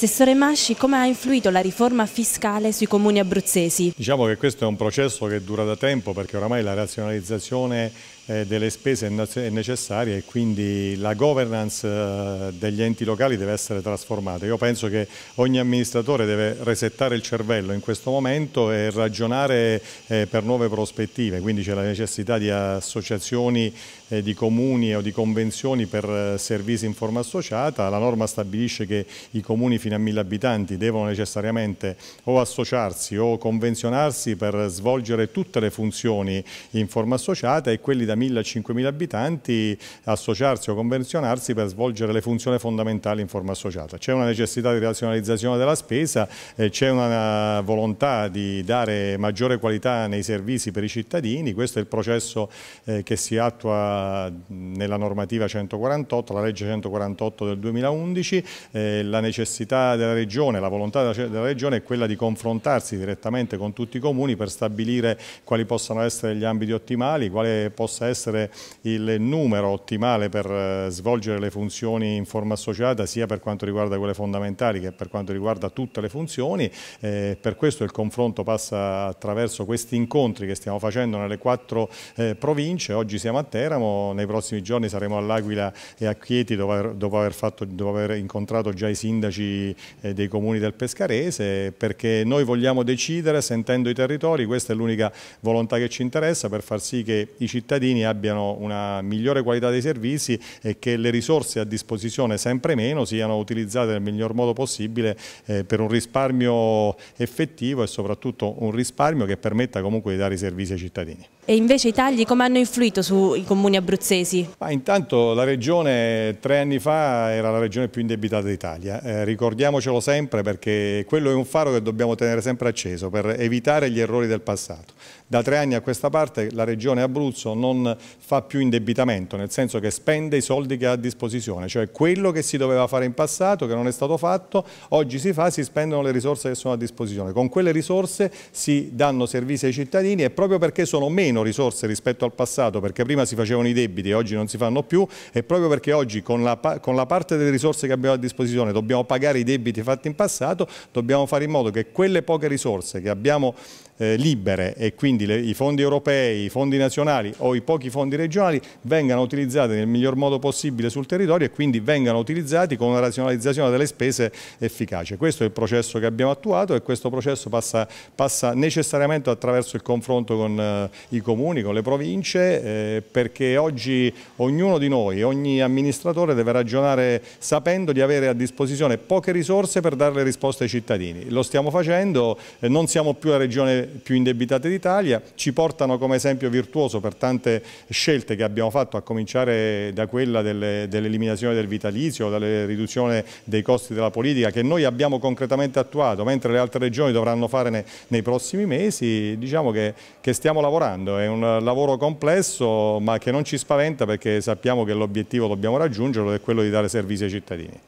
Assessore Masci, come ha influito la riforma fiscale sui comuni abruzzesi? Diciamo che questo è un processo che dura da tempo perché oramai la razionalizzazione eh, delle spese necessarie e quindi la governance eh, degli enti locali deve essere trasformata. Io penso che ogni amministratore deve resettare il cervello in questo momento e ragionare eh, per nuove prospettive, quindi c'è la necessità di associazioni di comuni o di convenzioni per servizi in forma associata, la norma stabilisce che i comuni fino a 1000 abitanti devono necessariamente o associarsi o convenzionarsi per svolgere tutte le funzioni in forma associata e quelli da 1.000-5.000 abitanti associarsi o convenzionarsi per svolgere le funzioni fondamentali in forma associata. C'è una necessità di razionalizzazione della spesa, eh, c'è una volontà di dare maggiore qualità nei servizi per i cittadini, questo è il processo eh, che si attua nella normativa 148, la legge 148 del 2011, eh, la necessità della Regione, la volontà della Regione è quella di confrontarsi direttamente con tutti i comuni per stabilire quali possano essere gli ambiti ottimali, quale possa essere essere il numero ottimale per eh, svolgere le funzioni in forma associata sia per quanto riguarda quelle fondamentali che per quanto riguarda tutte le funzioni. Eh, per questo il confronto passa attraverso questi incontri che stiamo facendo nelle quattro eh, province. Oggi siamo a Teramo, nei prossimi giorni saremo all'Aquila e a Chieti dopo aver, dopo aver, fatto, dopo aver incontrato già i sindaci eh, dei comuni del Pescarese perché noi vogliamo decidere sentendo i territori, questa è l'unica volontà che ci interessa per far sì che i cittadini cittadini abbiano una migliore qualità dei servizi e che le risorse a disposizione sempre meno siano utilizzate nel miglior modo possibile eh, per un risparmio effettivo e soprattutto un risparmio che permetta comunque di dare i servizi ai cittadini. E invece i tagli come hanno influito sui comuni abruzzesi? Ma intanto la regione tre anni fa era la regione più indebitata d'Italia, eh, ricordiamocelo sempre perché quello è un faro che dobbiamo tenere sempre acceso per evitare gli errori del passato. Da tre anni a questa parte la regione Abruzzo non non fa più indebitamento, nel senso che spende i soldi che ha a disposizione, cioè quello che si doveva fare in passato, che non è stato fatto, oggi si fa, si spendono le risorse che sono a disposizione. Con quelle risorse si danno servizi ai cittadini e proprio perché sono meno risorse rispetto al passato, perché prima si facevano i debiti e oggi non si fanno più, e proprio perché oggi con la, con la parte delle risorse che abbiamo a disposizione dobbiamo pagare i debiti fatti in passato, dobbiamo fare in modo che quelle poche risorse che abbiamo eh, libere e quindi le, i fondi europei, i fondi nazionali o i pochi fondi regionali vengano utilizzati nel miglior modo possibile sul territorio e quindi vengano utilizzati con una razionalizzazione delle spese efficace. Questo è il processo che abbiamo attuato e questo processo passa, passa necessariamente attraverso il confronto con eh, i comuni, con le province, eh, perché oggi ognuno di noi, ogni amministratore deve ragionare sapendo di avere a disposizione poche risorse per dare le risposte ai cittadini. Lo stiamo facendo, eh, non siamo più la regione più indebitata d'Italia, ci portano come esempio virtuoso per tante scelte che abbiamo fatto, a cominciare da quella dell'eliminazione dell del vitalizio, dalla riduzione dei costi della politica, che noi abbiamo concretamente attuato, mentre le altre regioni dovranno fare nei, nei prossimi mesi, diciamo che, che stiamo lavorando. È un lavoro complesso, ma che non ci spaventa perché sappiamo che l'obiettivo dobbiamo raggiungerlo è quello di dare servizi ai cittadini.